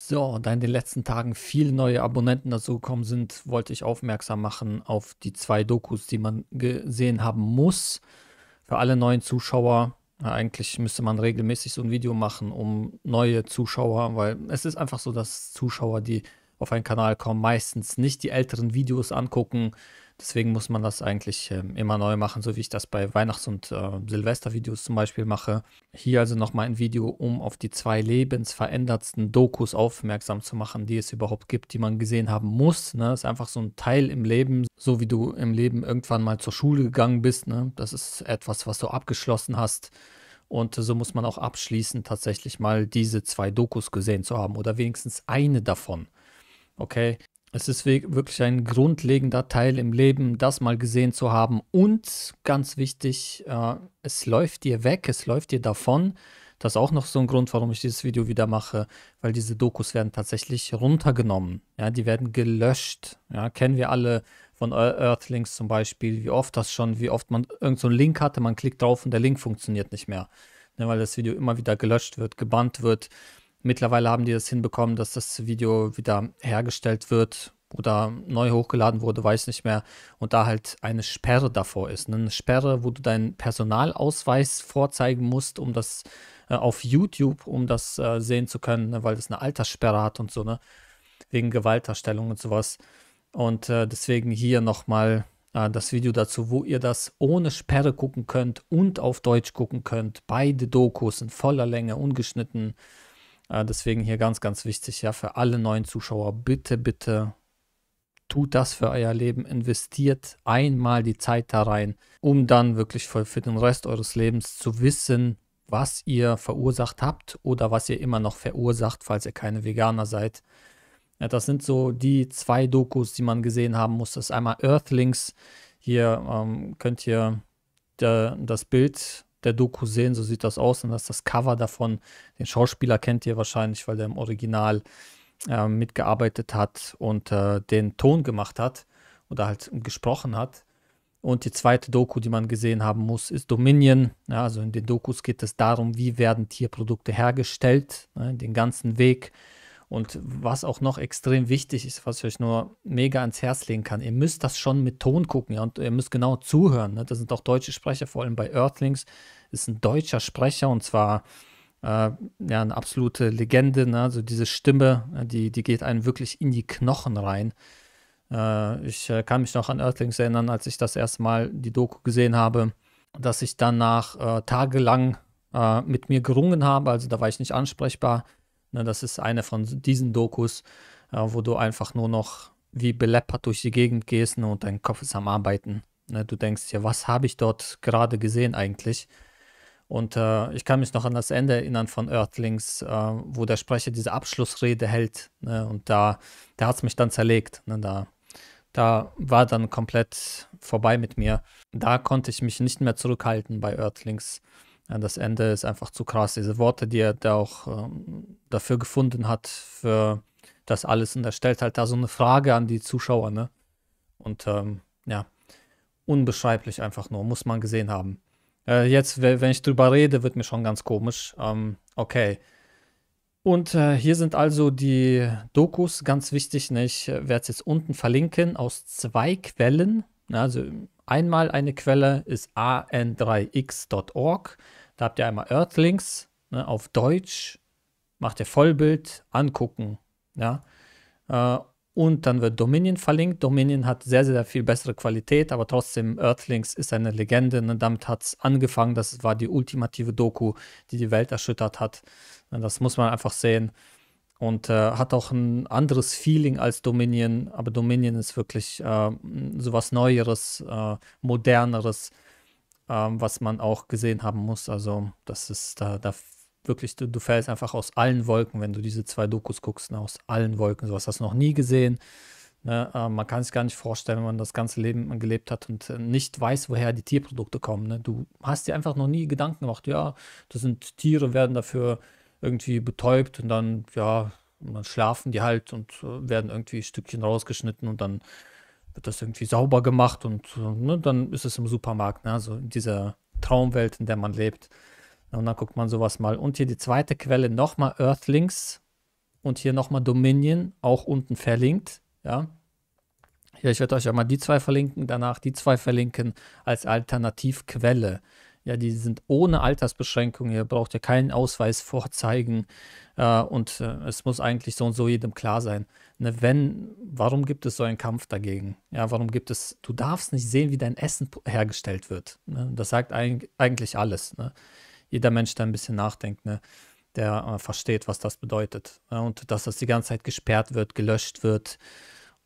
So, da in den letzten Tagen viele neue Abonnenten dazu gekommen sind, wollte ich aufmerksam machen auf die zwei Dokus, die man gesehen haben muss. Für alle neuen Zuschauer, ja, eigentlich müsste man regelmäßig so ein Video machen, um neue Zuschauer, weil es ist einfach so, dass Zuschauer, die auf einen Kanal kommen, meistens nicht die älteren Videos angucken. Deswegen muss man das eigentlich ähm, immer neu machen, so wie ich das bei Weihnachts- und äh, Silvestervideos zum Beispiel mache. Hier also nochmal ein Video, um auf die zwei lebensverändertsten Dokus aufmerksam zu machen, die es überhaupt gibt, die man gesehen haben muss. Ne? Das ist einfach so ein Teil im Leben, so wie du im Leben irgendwann mal zur Schule gegangen bist. Ne? Das ist etwas, was du abgeschlossen hast. Und so muss man auch abschließen, tatsächlich mal diese zwei Dokus gesehen zu haben oder wenigstens eine davon okay, es ist wirklich ein grundlegender Teil im Leben, das mal gesehen zu haben. Und ganz wichtig, äh, es läuft dir weg, es läuft dir davon. Das ist auch noch so ein Grund, warum ich dieses Video wieder mache, weil diese Dokus werden tatsächlich runtergenommen. Ja, die werden gelöscht. Ja, kennen wir alle von Earthlings zum Beispiel, wie oft das schon, wie oft man irgendeinen so Link hatte, man klickt drauf und der Link funktioniert nicht mehr. Ja, ne, weil das Video immer wieder gelöscht wird, gebannt wird Mittlerweile haben die das hinbekommen, dass das Video wieder hergestellt wird oder neu hochgeladen wurde, weiß nicht mehr. Und da halt eine Sperre davor ist. Eine Sperre, wo du deinen Personalausweis vorzeigen musst, um das äh, auf YouTube, um das äh, sehen zu können, ne? weil das eine Alterssperre hat und so, ne? Wegen Gewaltdarstellung und sowas. Und äh, deswegen hier nochmal äh, das Video dazu, wo ihr das ohne Sperre gucken könnt und auf Deutsch gucken könnt. Beide Dokus in voller Länge, ungeschnitten. Äh, deswegen hier ganz, ganz wichtig, ja, für alle neuen Zuschauer, bitte, bitte tut das für euer Leben, investiert einmal die Zeit da rein, um dann wirklich für, für den Rest eures Lebens zu wissen, was ihr verursacht habt oder was ihr immer noch verursacht, falls ihr keine Veganer seid. Ja, das sind so die zwei Dokus, die man gesehen haben muss. Das ist einmal Earthlings. Hier ähm, könnt ihr der, das Bild der Doku sehen, so sieht das aus. Und das ist das Cover davon. Den Schauspieler kennt ihr wahrscheinlich, weil der im Original äh, mitgearbeitet hat und äh, den Ton gemacht hat oder halt gesprochen hat. Und die zweite Doku, die man gesehen haben muss, ist Dominion. Ja, also in den Dokus geht es darum, wie werden Tierprodukte hergestellt, ne, den ganzen Weg und was auch noch extrem wichtig ist, was ich euch nur mega ans Herz legen kann, ihr müsst das schon mit Ton gucken, ja, und ihr müsst genau zuhören. Ne? Das sind auch deutsche Sprecher, vor allem bei Earthlings ist ein deutscher Sprecher und zwar äh, ja, eine absolute Legende. Ne? Also diese Stimme, äh, die, die geht einem wirklich in die Knochen rein. Äh, ich äh, kann mich noch an Earthlings erinnern, als ich das erste Mal die Doku gesehen habe, dass ich danach äh, tagelang äh, mit mir gerungen habe. Also da war ich nicht ansprechbar Ne, das ist eine von diesen Dokus, äh, wo du einfach nur noch wie beleppert durch die Gegend gehst ne, und dein Kopf ist am Arbeiten. Ne, du denkst dir, was habe ich dort gerade gesehen eigentlich? Und äh, ich kann mich noch an das Ende erinnern von Earthlings, äh, wo der Sprecher diese Abschlussrede hält. Ne, und da, da hat es mich dann zerlegt. Ne, da, da war dann komplett vorbei mit mir. Da konnte ich mich nicht mehr zurückhalten bei Earthlings. Ja, das Ende ist einfach zu krass. Diese Worte, die er da auch ähm, dafür gefunden hat, für das alles. Und er stellt halt da so eine Frage an die Zuschauer, ne? Und ähm, ja, unbeschreiblich einfach nur, muss man gesehen haben. Äh, jetzt, wenn ich drüber rede, wird mir schon ganz komisch. Ähm, okay. Und äh, hier sind also die Dokus, ganz wichtig. Ne? Ich äh, werde es jetzt unten verlinken aus zwei Quellen. Also einmal eine Quelle ist an3x.org da habt ihr einmal Earthlings ne, auf Deutsch, macht ihr Vollbild, angucken. Ja? Äh, und dann wird Dominion verlinkt. Dominion hat sehr, sehr viel bessere Qualität, aber trotzdem Earthlings ist eine Legende. Ne? Damit hat es angefangen. Das war die ultimative Doku, die die Welt erschüttert hat. Ne, das muss man einfach sehen und äh, hat auch ein anderes Feeling als Dominion, aber Dominion ist wirklich äh, sowas Neueres, äh, moderneres ähm, was man auch gesehen haben muss. Also, das ist da, da wirklich, du, du fällst einfach aus allen Wolken, wenn du diese zwei Dokus guckst, ne, aus allen Wolken. So hast du noch nie gesehen. Ne, äh, man kann sich gar nicht vorstellen, wenn man das ganze Leben gelebt hat und äh, nicht weiß, woher die Tierprodukte kommen. Ne? Du hast dir einfach noch nie Gedanken gemacht, ja, das sind Tiere, werden dafür irgendwie betäubt und dann, ja, dann schlafen die halt und äh, werden irgendwie Stückchen rausgeschnitten und dann wird das irgendwie sauber gemacht und ne, dann ist es im Supermarkt, ne? so also in dieser Traumwelt, in der man lebt. Und dann guckt man sowas mal. Und hier die zweite Quelle nochmal Earthlings und hier nochmal Dominion, auch unten verlinkt. Ja. Hier, ich werde euch einmal die zwei verlinken, danach die zwei verlinken als Alternativquelle. Ja, die sind ohne Altersbeschränkung. Ihr braucht ja keinen Ausweis vorzeigen. Äh, und äh, es muss eigentlich so und so jedem klar sein. Ne, wenn, warum gibt es so einen Kampf dagegen? Ja, warum gibt es, du darfst nicht sehen, wie dein Essen hergestellt wird. Ne? Das sagt eig eigentlich alles. Ne? Jeder Mensch, der ein bisschen nachdenkt, ne? der äh, versteht, was das bedeutet. Ja, und dass das die ganze Zeit gesperrt wird, gelöscht wird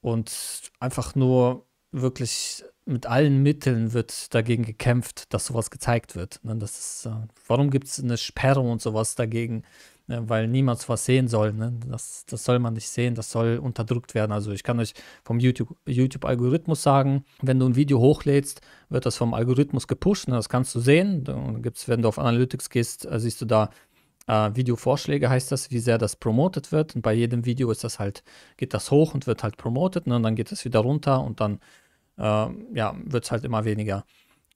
und einfach nur wirklich mit allen Mitteln wird dagegen gekämpft, dass sowas gezeigt wird. Ne, das ist, äh, warum gibt es eine Sperrung und sowas dagegen? Ne, weil niemand sowas sehen soll. Ne? Das, das soll man nicht sehen, das soll unterdrückt werden. Also ich kann euch vom YouTube-Algorithmus YouTube sagen, wenn du ein Video hochlädst, wird das vom Algorithmus gepusht. Das kannst du sehen. gibt's, wenn du auf Analytics gehst, äh, siehst du da äh, Videovorschläge heißt das, wie sehr das promotet wird. Und bei jedem Video ist das halt, geht das hoch und wird halt promotet und dann geht das wieder runter und dann äh, ja, wird es halt immer weniger.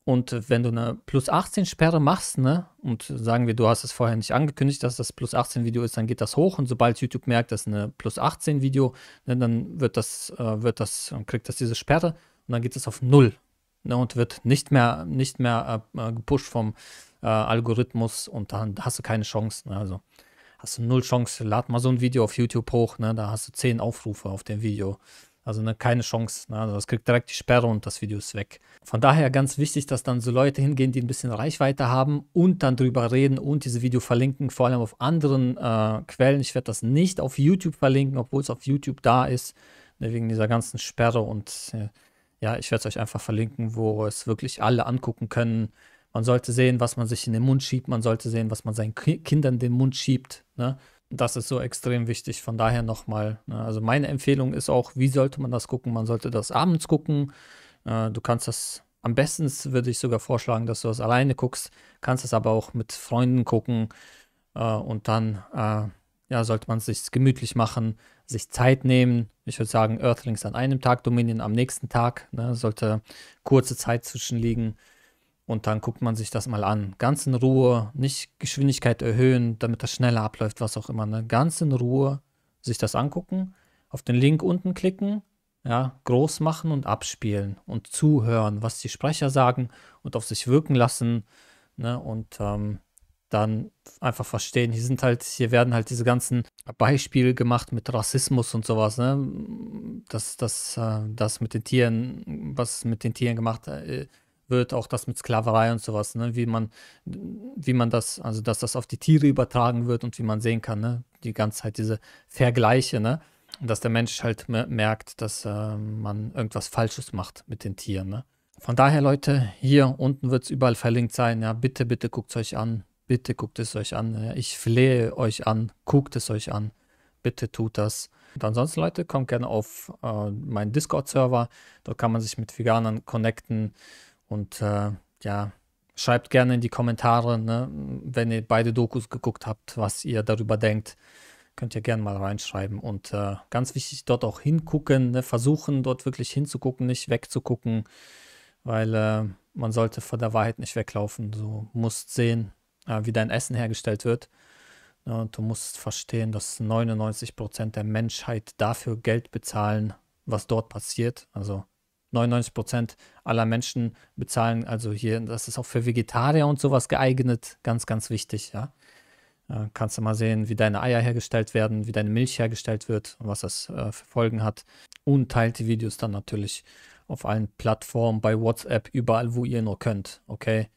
Und wenn du eine plus 18 Sperre machst, ne, und sagen wir, du hast es vorher nicht angekündigt, dass das plus 18 Video ist, dann geht das hoch und sobald YouTube merkt, dass eine plus 18 Video, ne, dann wird das, äh, wird das, kriegt das diese Sperre und dann geht es auf null ne, und wird nicht mehr, nicht mehr äh, äh, gepusht vom äh, Algorithmus und dann hast du keine Chance. Ne, also hast du null Chance, lad mal so ein Video auf YouTube hoch, ne, da hast du zehn Aufrufe auf dem Video. Also ne, keine Chance. Ne? Also das kriegt direkt die Sperre und das Video ist weg. Von daher ganz wichtig, dass dann so Leute hingehen, die ein bisschen Reichweite haben und dann drüber reden und diese Video verlinken, vor allem auf anderen äh, Quellen. Ich werde das nicht auf YouTube verlinken, obwohl es auf YouTube da ist, ne, wegen dieser ganzen Sperre. Und äh, ja, ich werde es euch einfach verlinken, wo es wirklich alle angucken können. Man sollte sehen, was man sich in den Mund schiebt. Man sollte sehen, was man seinen Kindern in den Mund schiebt. Ne? das ist so extrem wichtig. Von daher nochmal, ne, also meine Empfehlung ist auch, wie sollte man das gucken? Man sollte das abends gucken. Äh, du kannst das am besten würde ich sogar vorschlagen, dass du das alleine guckst, kannst es aber auch mit Freunden gucken äh, und dann äh, ja, sollte man es sich gemütlich machen, sich Zeit nehmen. Ich würde sagen, Earthlings an einem Tag, Dominion am nächsten Tag, ne, sollte kurze Zeit zwischenliegen. liegen und dann guckt man sich das mal an. Ganz in Ruhe, nicht Geschwindigkeit erhöhen, damit das schneller abläuft, was auch immer. Ne? Ganz in Ruhe sich das angucken, auf den Link unten klicken, ja, groß machen und abspielen und zuhören, was die Sprecher sagen und auf sich wirken lassen. Ne? Und ähm, dann einfach verstehen. Hier sind halt, hier werden halt diese ganzen Beispiele gemacht mit Rassismus und sowas, ne? Das, das, äh, das mit den Tieren, was mit den Tieren gemacht äh, wird, auch das mit Sklaverei und sowas, ne? wie man, wie man das, also dass das auf die Tiere übertragen wird und wie man sehen kann, ne? die ganze Zeit diese Vergleiche, ne? dass der Mensch halt merkt, dass äh, man irgendwas Falsches macht mit den Tieren. Ne? Von daher, Leute, hier unten wird es überall verlinkt sein. Ja, bitte, bitte guckt es euch an. Bitte guckt es euch an. Ja, ich flehe euch an. Guckt es euch an. Bitte tut das. Und ansonsten, Leute, kommt gerne auf äh, meinen Discord-Server. Dort kann man sich mit Veganern connecten und äh, ja, schreibt gerne in die Kommentare, ne, wenn ihr beide Dokus geguckt habt, was ihr darüber denkt. Könnt ihr gerne mal reinschreiben. Und äh, ganz wichtig, dort auch hingucken, ne, versuchen dort wirklich hinzugucken, nicht wegzugucken, weil äh, man sollte von der Wahrheit nicht weglaufen. Du musst sehen, äh, wie dein Essen hergestellt wird. Ne, und du musst verstehen, dass 99% Prozent der Menschheit dafür Geld bezahlen, was dort passiert. Also 99 Prozent aller Menschen bezahlen. Also hier, das ist auch für Vegetarier und sowas geeignet. Ganz, ganz wichtig, ja. Äh, kannst du mal sehen, wie deine Eier hergestellt werden, wie deine Milch hergestellt wird und was das äh, für Folgen hat. Und teilt die Videos dann natürlich auf allen Plattformen, bei WhatsApp, überall, wo ihr nur könnt, okay?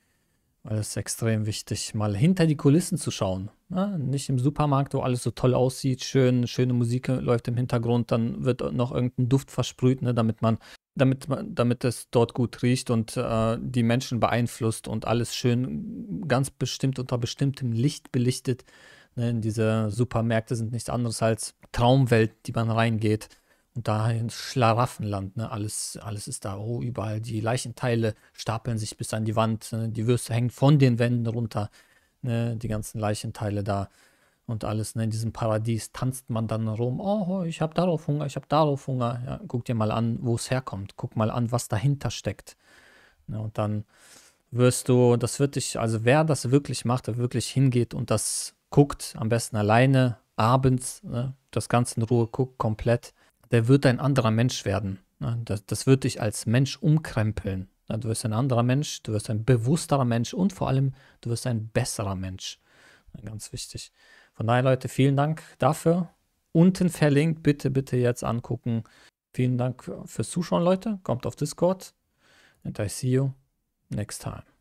Weil es extrem wichtig, mal hinter die Kulissen zu schauen. Ja, ne? nicht im Supermarkt, wo alles so toll aussieht, schön, schöne Musik äh, läuft im Hintergrund, dann wird noch irgendein Duft versprüht, ne, damit man damit, damit es dort gut riecht und äh, die Menschen beeinflusst und alles schön ganz bestimmt unter bestimmtem Licht belichtet. Ne, diese Supermärkte sind nichts anderes als Traumwelt, die man reingeht. Und da ins Schlaraffenland, ne? alles, alles ist da, oh, überall. Die Leichenteile stapeln sich bis an die Wand, ne? die Würste hängen von den Wänden runter, ne? die ganzen Leichenteile da und alles. Ne? In diesem Paradies tanzt man dann rum. Oh, ich habe darauf Hunger, ich habe darauf Hunger. Ja, guck dir mal an, wo es herkommt. Guck mal an, was dahinter steckt. Ne? Und dann wirst du, das wird dich, also wer das wirklich macht, der wirklich hingeht und das guckt, am besten alleine, abends, ne? das Ganze in Ruhe guckt, komplett, der wird ein anderer Mensch werden. Ne? Das, das wird dich als Mensch umkrempeln. Du wirst ein anderer Mensch, du wirst ein bewussterer Mensch und vor allem, du wirst ein besserer Mensch. Ne, ganz wichtig. Von daher, Leute, vielen Dank dafür. Unten verlinkt, bitte, bitte jetzt angucken. Vielen Dank fürs Zuschauen, Leute. Kommt auf Discord. And I see you next time.